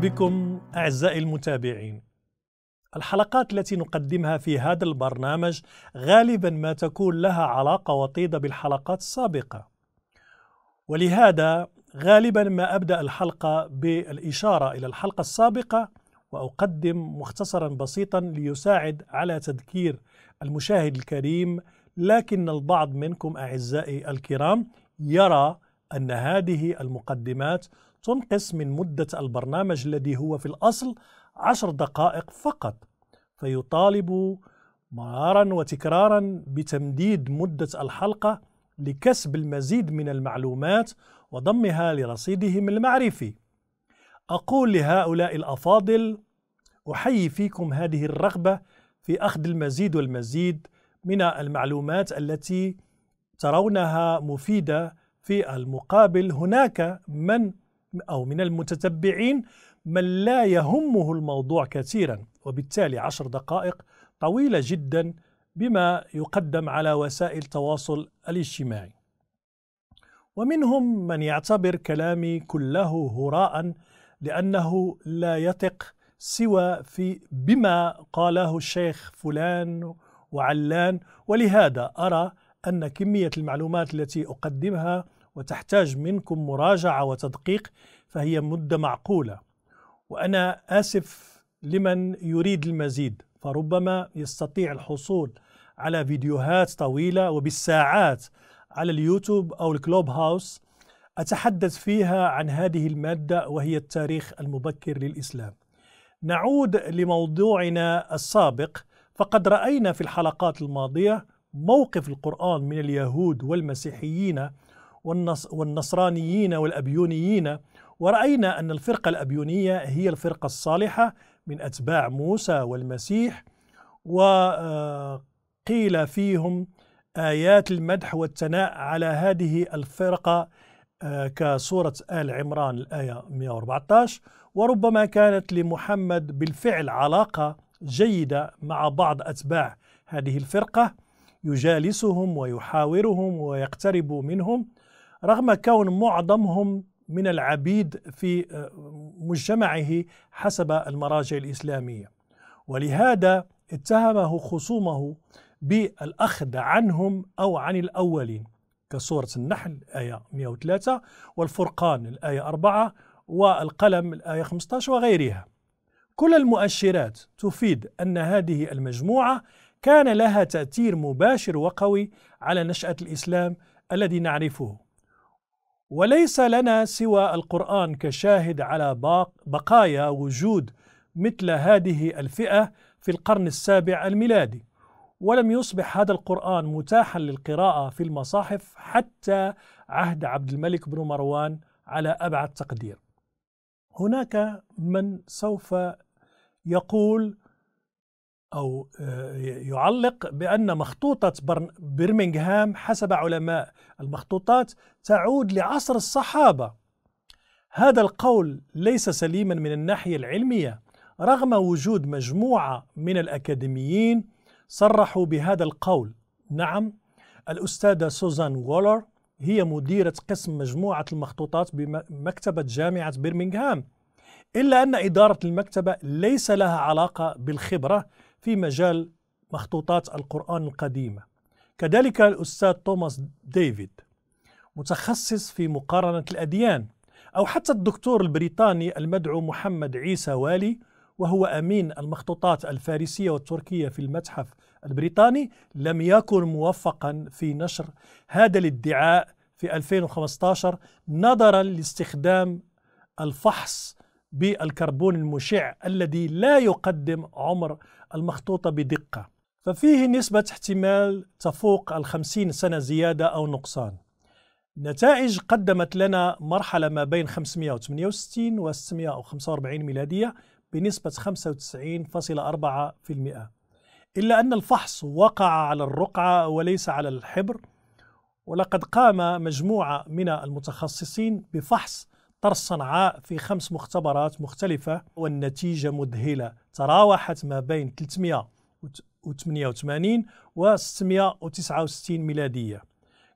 بكم اعزائي المتابعين. الحلقات التي نقدمها في هذا البرنامج غالبا ما تكون لها علاقه وطيده بالحلقات السابقه. ولهذا غالبا ما ابدا الحلقه بالاشاره الى الحلقه السابقه واقدم مختصرا بسيطا ليساعد على تذكير المشاهد الكريم لكن البعض منكم اعزائي الكرام يرى ان هذه المقدمات تنقص من مدة البرنامج الذي هو في الأصل عشر دقائق فقط فيطالب مرارا وتكرارا بتمديد مدة الحلقة لكسب المزيد من المعلومات وضمها لرصيدهم المعرفي أقول لهؤلاء الأفاضل أحيي فيكم هذه الرغبة في أخذ المزيد والمزيد من المعلومات التي ترونها مفيدة في المقابل هناك من أو من المتتبعين من لا يهمه الموضوع كثيرا وبالتالي عشر دقائق طويلة جدا بما يقدم على وسائل التواصل الاجتماعي ومنهم من يعتبر كلامي كله هراء لأنه لا يثق سوى في بما قاله الشيخ فلان وعلان ولهذا أرى أن كمية المعلومات التي أقدمها وتحتاج منكم مراجعه وتدقيق فهي مده معقوله وانا اسف لمن يريد المزيد فربما يستطيع الحصول على فيديوهات طويله وبالساعات على اليوتيوب او الكلوب هاوس اتحدث فيها عن هذه الماده وهي التاريخ المبكر للاسلام. نعود لموضوعنا السابق فقد راينا في الحلقات الماضيه موقف القران من اليهود والمسيحيين والنصرانيين والأبيونيين ورأينا أن الفرقة الأبيونية هي الفرقة الصالحة من أتباع موسى والمسيح وقيل آه، فيهم آيات المدح والثناء على هذه الفرقة آه، كسورة آل عمران الآية 114 وربما كانت لمحمد بالفعل علاقة جيدة مع بعض أتباع هذه الفرقة يجالسهم ويحاورهم ويقترب منهم رغم كون معظمهم من العبيد في آه، مجتمعه حسب المراجع الإسلامية ولهذا اتهمه خصومه بالأخذ عنهم أو عن الأولين كسورة النحل آية 103 والفرقان الآية 4 والقلم الآية 15 وغيرها كل المؤشرات تفيد أن هذه المجموعة كان لها تأثير مباشر وقوي على نشأة الإسلام الذي نعرفه وليس لنا سوى القرآن كشاهد على بقايا وجود مثل هذه الفئة في القرن السابع الميلادي ولم يصبح هذا القرآن متاحا للقراءة في المصاحف حتى عهد عبد الملك بن مروان على أبعد تقدير هناك من سوف يقول أو آه، يعلق بأن مخطوطة برمنغهام حسب علماء المخطوطات تعود لعصر الصحابة هذا القول ليس سليما من الناحية العلمية رغم وجود مجموعة من الأكاديميين صرحوا بهذا القول نعم الأستاذة سوزان وولر هي مديرة قسم مجموعة المخطوطات بمكتبة جامعة برمنغهام إلا أن إدارة المكتبة ليس لها علاقة بالخبرة في مجال مخطوطات القرآن القديمة كذلك الأستاذ توماس ديفيد متخصص في مقارنة الأديان أو حتى الدكتور البريطاني المدعو محمد عيسى والي وهو أمين المخطوطات الفارسية والتركية في المتحف البريطاني لم يكن موفقا في نشر هذا الادعاء في 2015 نظرا لاستخدام الفحص بالكربون المشع الذي لا يقدم عمر المخطوطة بدقة ففيه نسبة احتمال تفوق الخمسين سنة زيادة أو نقصان نتائج قدمت لنا مرحلة ما بين 568 و 645 ميلادية بنسبة 95.4% إلا أن الفحص وقع على الرقعة وليس على الحبر ولقد قام مجموعة من المتخصصين بفحص طر صنعاء في خمس مختبرات مختلفة والنتيجة مذهلة تراوحت ما بين 388 و 669 ميلادية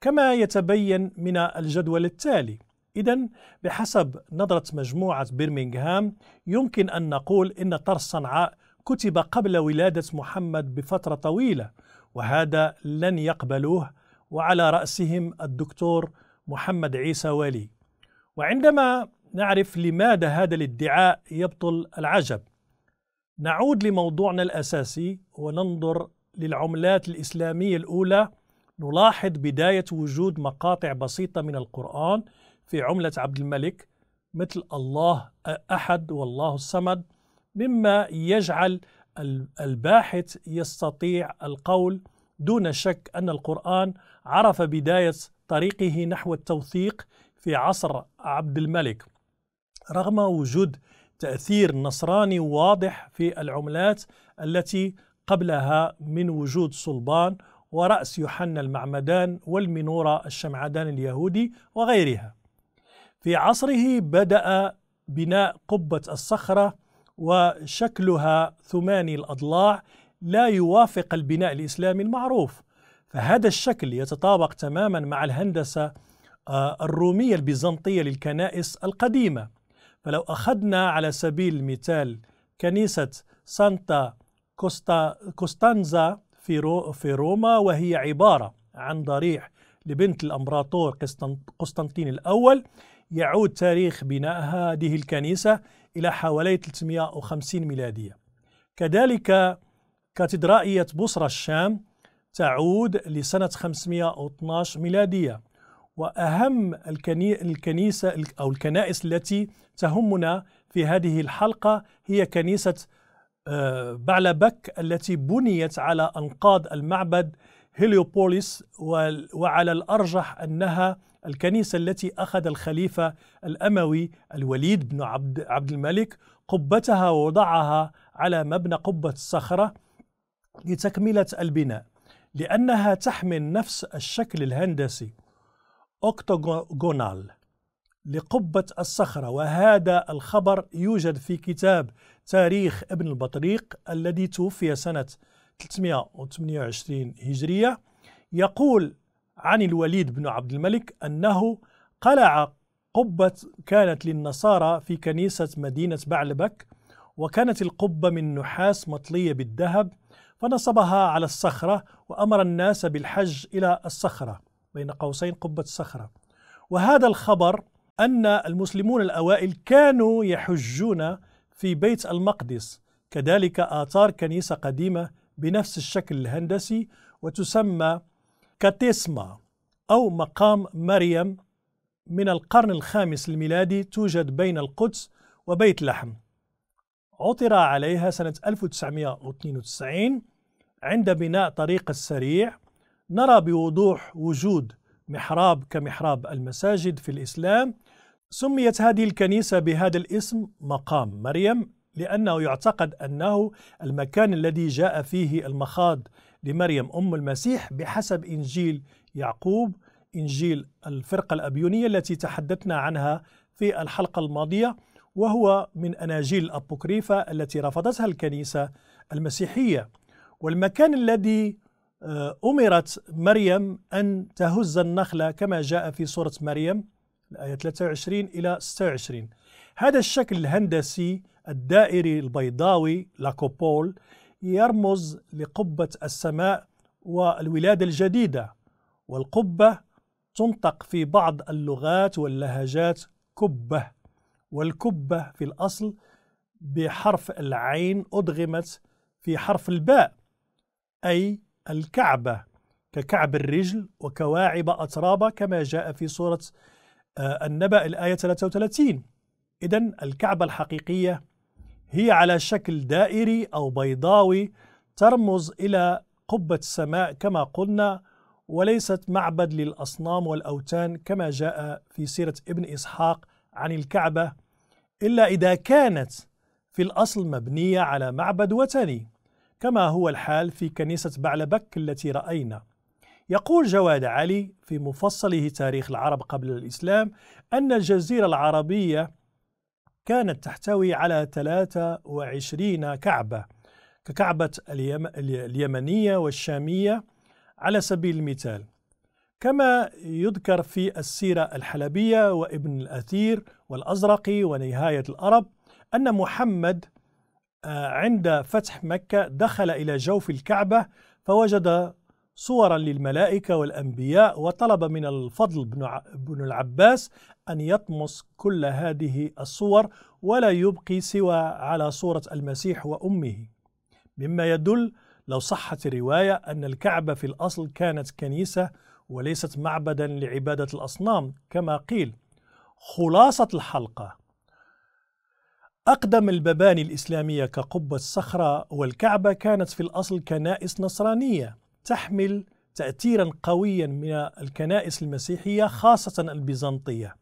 كما يتبين من الجدول التالي إذا بحسب نظرة مجموعة برمنغهام يمكن أن نقول إن طرس صنعاء كتب قبل ولادة محمد بفترة طويلة وهذا لن يقبلوه وعلى رأسهم الدكتور محمد عيسى ولي وعندما نعرف لماذا هذا الادعاء يبطل العجب نعود لموضوعنا الاساسي وننظر للعملات الاسلاميه الاولى نلاحظ بدايه وجود مقاطع بسيطه من القران في عمله عبد الملك مثل الله احد والله الصمد مما يجعل الباحث يستطيع القول دون شك ان القران عرف بدايه طريقه نحو التوثيق في عصر عبد الملك رغم وجود تأثير نصراني واضح في العملات التي قبلها من وجود صلبان ورأس يوحنا المعمدان والمنورة الشمعدان اليهودي وغيرها في عصره بدأ بناء قبة الصخرة وشكلها ثماني الأضلاع لا يوافق البناء الإسلامي المعروف فهذا الشكل يتطابق تماما مع الهندسة آه، الرومية البيزنطية للكنائس القديمة فلو أخذنا على سبيل المثال كنيسة سانتا كوستا كوستانزا في, رو في روما وهي عبارة عن ضريح لبنت الأمبراطور قسطنطين الأول يعود تاريخ بناء هذه الكنيسة إلى حوالي 350 ميلادية كذلك كاتدرائية بصرة الشام تعود لسنة 512 ميلادية واهم الكنيسه او الكنائس التي تهمنا في هذه الحلقه هي كنيسه آه، بعلبك التي بنيت على انقاض المعبد هيليوبوليس وعلى الارجح انها الكنيسه التي اخذ الخليفه الاموي الوليد بن عبد عبد الملك قبتها ووضعها على مبنى قبه الصخره لتكمله البناء لانها تحمل نفس الشكل الهندسي أوكتوغونال لقبة الصخرة وهذا الخبر يوجد في كتاب تاريخ ابن البطريق الذي توفي سنة 328 هجرية يقول عن الوليد بن عبد الملك أنه قلع قبة كانت للنصارى في كنيسة مدينة بعلبك وكانت القبة من نحاس مطلية بالذهب فنصبها على الصخرة وأمر الناس بالحج إلى الصخرة بين قوسين قبة الصخرة وهذا الخبر أن المسلمون الأوائل كانوا يحجون في بيت المقدس كذلك آثار كنيسة قديمة بنفس الشكل الهندسي وتسمى كاتيسما أو مقام مريم من القرن الخامس الميلادي توجد بين القدس وبيت لحم عثر عليها سنة 1992 عند بناء طريق السريع نرى بوضوح وجود محراب كمحراب المساجد في الإسلام سميت هذه الكنيسة بهذا الاسم مقام مريم لأنه يعتقد أنه المكان الذي جاء فيه المخاض لمريم أم المسيح بحسب إنجيل يعقوب إنجيل الفرقة الأبيونية التي تحدثنا عنها في الحلقة الماضية وهو من أناجيل الأبوكريفة التي رفضتها الكنيسة المسيحية والمكان الذي آه، أمرت مريم أن تهز النخلة كما جاء في سورة مريم الآية 23 إلى 26 هذا الشكل الهندسي الدائري البيضاوي لاكوبول يرمز لقبة السماء والولادة الجديدة والقبة تنطق في بعض اللغات واللهجات كبة والكبة في الأصل بحرف العين أدغمت في حرف الباء أي الكعبة ككعب الرجل وكواعب أترابة كما جاء في سورة آه، النبأ الآية 33 إذا الكعبة الحقيقية هي على شكل دائري أو بيضاوي ترمز إلى قبة السماء كما قلنا وليست معبد للأصنام والأوتان كما جاء في سيرة ابن إسحاق عن الكعبة إلا إذا كانت في الأصل مبنية على معبد وثني كما هو الحال في كنيسة بعلبك التي رأينا يقول جواد علي في مفصله تاريخ العرب قبل الإسلام أن الجزيرة العربية كانت تحتوي على 23 كعبة ككعبة اليمنية والشامية على سبيل المثال كما يذكر في السيرة الحلبية وابن الأثير والأزرق ونهاية الأرب أن محمد عند فتح مكة دخل إلى جوف الكعبة فوجد صورا للملائكة والأنبياء وطلب من الفضل بن العباس أن يطمس كل هذه الصور ولا يبقي سوى على صورة المسيح وأمه مما يدل لو صحت الرواية أن الكعبة في الأصل كانت كنيسة وليست معبدا لعبادة الأصنام كما قيل خلاصة الحلقة أقدم المباني الإسلامية كقبة الصخرة والكعبة كانت في الأصل كنائس نصرانية تحمل تأثيرا قويا من الكنائس المسيحية خاصة البيزنطية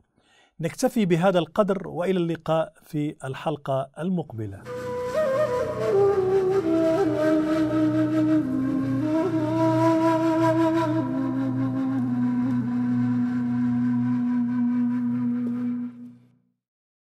نكتفي بهذا القدر وإلى اللقاء في الحلقة المقبلة